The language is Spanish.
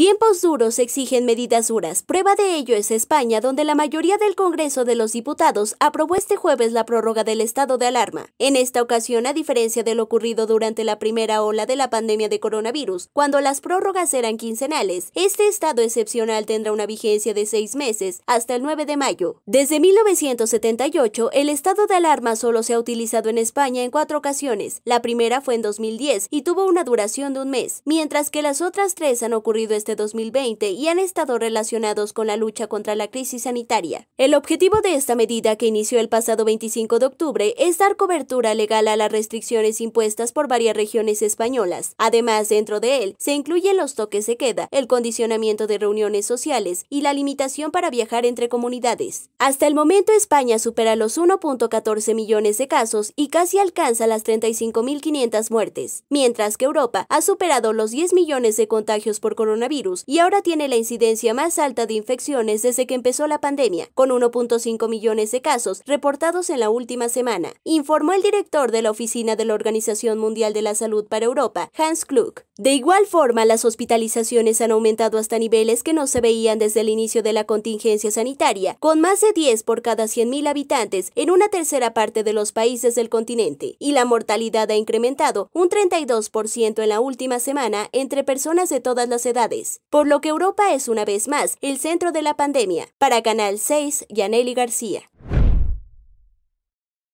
Tiempos duros exigen medidas duras. Prueba de ello es España, donde la mayoría del Congreso de los Diputados aprobó este jueves la prórroga del estado de alarma. En esta ocasión, a diferencia de lo ocurrido durante la primera ola de la pandemia de coronavirus, cuando las prórrogas eran quincenales, este estado excepcional tendrá una vigencia de seis meses hasta el 9 de mayo. Desde 1978, el estado de alarma solo se ha utilizado en España en cuatro ocasiones. La primera fue en 2010 y tuvo una duración de un mes, mientras que las otras tres han ocurrido este 2020 y han estado relacionados con la lucha contra la crisis sanitaria. El objetivo de esta medida, que inició el pasado 25 de octubre, es dar cobertura legal a las restricciones impuestas por varias regiones españolas. Además, dentro de él se incluyen los toques de queda, el condicionamiento de reuniones sociales y la limitación para viajar entre comunidades. Hasta el momento, España supera los 1.14 millones de casos y casi alcanza las 35.500 muertes, mientras que Europa ha superado los 10 millones de contagios por coronavirus virus y ahora tiene la incidencia más alta de infecciones desde que empezó la pandemia, con 1.5 millones de casos reportados en la última semana, informó el director de la Oficina de la Organización Mundial de la Salud para Europa, Hans Klug. De igual forma, las hospitalizaciones han aumentado hasta niveles que no se veían desde el inicio de la contingencia sanitaria, con más de 10 por cada 100.000 habitantes en una tercera parte de los países del continente, y la mortalidad ha incrementado un 32% en la última semana entre personas de todas las edades, por lo que Europa es una vez más el centro de la pandemia. Para Canal 6, Yaneli García.